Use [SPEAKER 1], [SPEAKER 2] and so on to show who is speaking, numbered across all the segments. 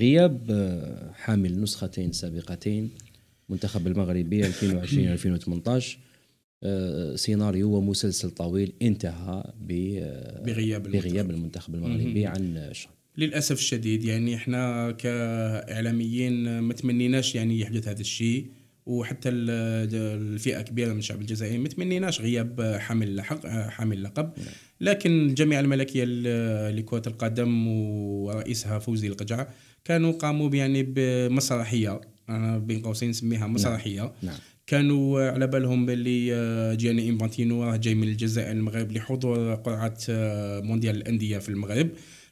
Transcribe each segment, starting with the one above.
[SPEAKER 1] غياب آه، حامل نسختين سابقتين منتخب المغربي 2020 2018 سيناريو ومسلسل طويل انتهى آه،
[SPEAKER 2] بغياب بغياب
[SPEAKER 1] المنتخب المغربي عن الشان
[SPEAKER 2] للاسف الشديد يعني احنا كاعلاميين ما تمنيناش يعني يحدث هذا الشيء وحتى الفئه كبيره من الشعب الجزائري ما تمنيناش غياب حامل حق حامل اللقب نعم. لكن الجامعه الملكيه لكره القدم ورئيسها فوزي القجع كانوا قاموا يعني بمسرحيه انا بين قوسين نسميها نعم. مسرحيه نعم. نعم. كانوا على بالهم باللي آه، جياني انفانتينو راه جاي من الجزائر المغرب لحضور قرعه آه، مونديال الانديه في المغرب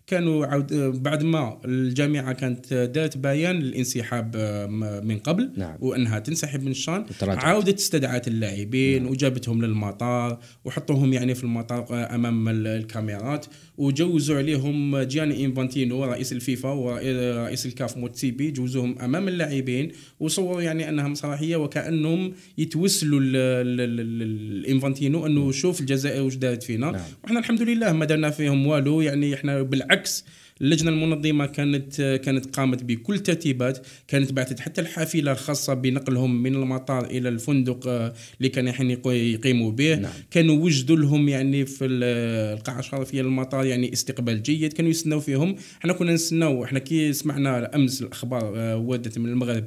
[SPEAKER 2] كانوا عود بعد ما الجامعه كانت دارت بيان الانسحاب آه، من قبل نعم. وانها تنسحب من الشان عاودت استدعت اللاعبين نعم. وجابتهم للمطار وحطوهم يعني في المطار آه، امام الكاميرات وجوزوا عليهم جياني انفانتينو رئيس الفيفا ورئيس الكاف موتسيبي جوزوهم امام اللاعبين وصوروا يعني انها مسرحيه وكانهم يتوسلوا الانفانتينو انه نعم. شوف الجزائر وش دارت فينا نعم. واحنا الحمد لله ما درنا فيهم والو يعني احنا بالعكس بالعكس اللجنه المنظمه كانت كانت قامت بكل الترتيبات كانت بعثت حتى الحافله الخاصه بنقلهم من المطار الى الفندق آه، اللي كان يحن يقيموا به نعم. كانوا وجدوا لهم يعني في القاعه الشرفيه للمطار يعني استقبال جيد كانوا يستناو فيهم احنا كنا نستناو احنا كي سمعنا امس الاخبار آه، وردت من المغرب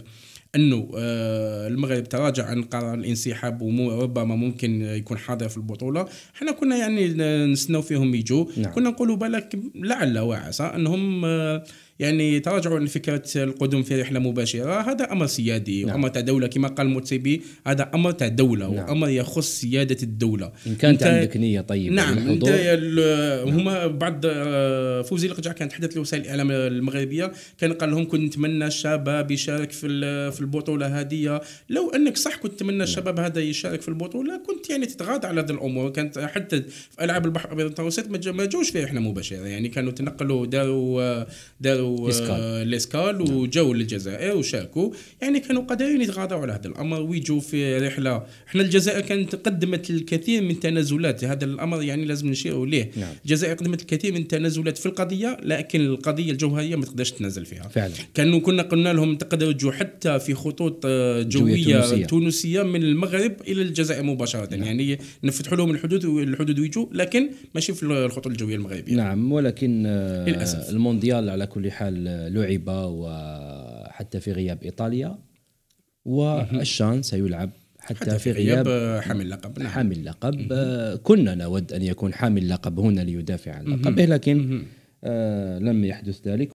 [SPEAKER 2] انه آه، المغرب تراجع عن قرار الانسحاب وربما ممكن يكون حاضر في البطوله حنا كنا يعني آه، نستناو فيهم يجوا نعم. كنا نقولوا بالك لعل وعسى انهم آه، يعني تراجعوا عن فكره القدوم في رحله مباشره هذا امر سيادي نعم. وامر تاع دوله كما قال المتسبي هذا امر تاع دوله نعم. وامر يخص سياده الدوله ان كانت عندك نيه طيبه نعم انت نعم. هما بعد فوزي القجع كان تحدث لوسائل الاعلام المغربيه كان قال لهم كنت نتمنى الشباب يشارك في في البطوله هذه لو انك صح كنت تتمنى نعم. الشباب هذا يشارك في البطوله كنت يعني تتغاضى على هذه الامور كانت حتى في العاب البحر الابيض المتوسط ما جوش فيها احنا مباشره يعني كانوا تنقلوا داروا داروا ليسكال آه، نعم. وجو للجزائر وشاركوا يعني كانوا قادرين يتغاضوا على هذا الامر ويجوا في رحله احنا الجزائر كانت قدمت الكثير من التنازلات هذا الامر يعني لازم نشيروا ليه نعم. الجزائر قدمت الكثير من التنازلات في القضيه لكن القضيه الجوهريه ما تقدرش تنازل فيها فعلا كانوا كنا قلنا لهم تقدروا تجوا حتى في في خطوط آه، جويه تونسية. تونسيه من المغرب الى الجزائر مباشره نعم. يعني نفتحوا لهم الحدود الحدود ويجوا لكن ماشي في الخطوط الجويه المغربيه
[SPEAKER 1] نعم ولكن آه، للاسف المونديال على كل حال لعب وحتى في غياب ايطاليا والشان سيلعب حتى, حتى في غياب, حامل لقب نعم. حامل لقب كنا نود ان يكون حامل لقب هنا ليدافع عن لقبه لكن آه لم يحدث ذلك